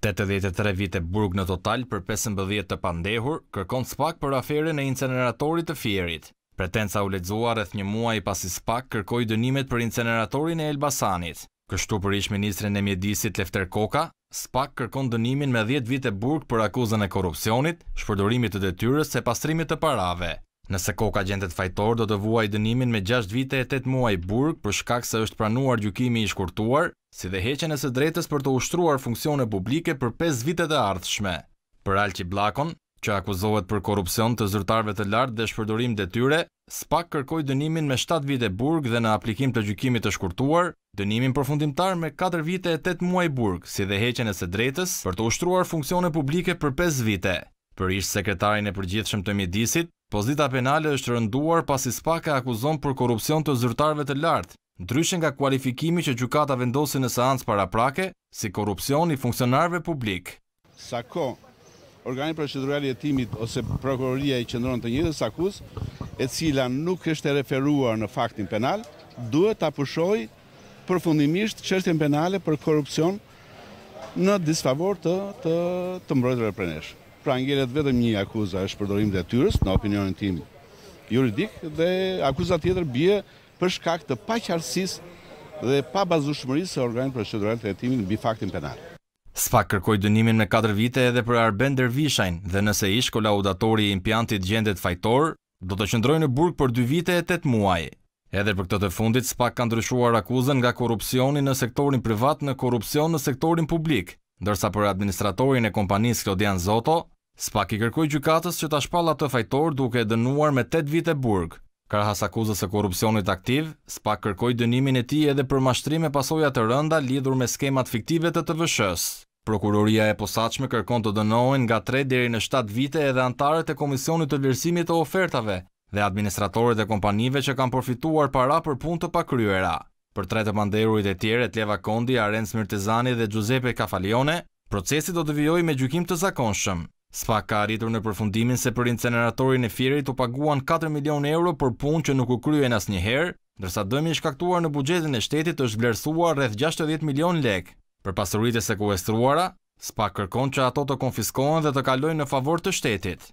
83 vite burg në total për 15 të pandehur kërkon SPAK për aferin e inceneratorit të fjerit. Pretenca u lexua rrëth një muaj pasi SPAK kërkoj dënimet për inceneratorin e Elbasanit. Kështu për ishë ministrin e mjedisit Lefter Koka, SPAK kërkon dënimin me 10 vite burg për akuzën e korupcionit, shpërdorimit të detyres e pastrimit të parave. Nëse koka gjendet fajtor, do të vuaj dënimin me 6 vite e 8 muaj burg për shkak se është pranuar gjukimi i shkurtuar, si dhe heqen e së drejtës për të ushtruar funksione publike për 5 vite dhe ardhshme. Për Alqi Blakon, që akuzohet për korupcion të zërtarve të lartë dhe shpërdorim dhe tyre, SPAK kërkoj dënimin me 7 vite burg dhe në aplikim të gjukimit të shkurtuar, dënimin përfundimtar me 4 vite e 8 muaj burg, si dhe heqen e së drejtës për të ushtruar funksione publike për 5 vite. Për ish sekretarin e përgjithshëm të mjedisit, pozita penale është rënduar pasi spaka akuzon për korupcion të zyrtarve të lartë, ndryshen nga kualifikimi që gjukata vendosi në seancë para prake, si korupcion i funksionarve publik. Sa ko, organi procedurali i timit ose prokuroria i qëndron të njëtë akuz, e cila nuk është e referuar në faktin penal, duhet të apushoj përfundimisht qështjen penale për korupcion në disfavor të, të, të mbrojtëve për neshë pra ngjeret vetëm një akuza është përdorim dhe tyrës, në opinionin tim juridik, dhe akuza tjetër bje për shkak të pa qarësis dhe pa bazushmërisë e organit procedural të jetimin në faktin penal. Sfak kërkoj dënimin me 4 vite edhe për Arben Dervishajn dhe nëse ish kolaudatori i impjantit gjendet fajtor, do të qëndroj në burg për 2 vite e 8 muaj. Edhe për këtë të fundit, Sfak ka ndryshuar akuzën nga korupcioni në sektorin privat në korupcion në sektorin publik, ndërsa për administratorin e kompanisë Klodian Zoto, Spak i kërkoj gjykatës që ta shpalla të fajtor duke e dënuar me 8 vite burg. Krahas akuzës e korupcionit aktiv, Spak kërkoj dënimin e ti edhe për mashtrim e pasojat të rënda lidhur me skemat fiktive të të vëshës. Prokuroria e posaqme kërkon të dënohen nga 3 deri në 7 vite edhe antarët e komisionit të Vlerësimit të ofertave dhe administratorit e kompanive që kanë përfituar para për pun të pakryera. Për tre të panderurit e tjere, Tleva Kondi, Arens Mirtizani dhe Giuseppe Kafalione, procesi do të vjoj me gjykim të zakonshëm. Spa ka arritur në përfundimin se për inceneratorin e firit të paguan 4 milion euro për pun që nuk u kryen as njëherë, ndërsa dëmi shkaktuar në bugjetin e shtetit është blersua rreth 60 milion lek. Për pasurit e sekuestruara, Spa kërkon që ato të konfiskohen dhe të kalojnë në favor të shtetit.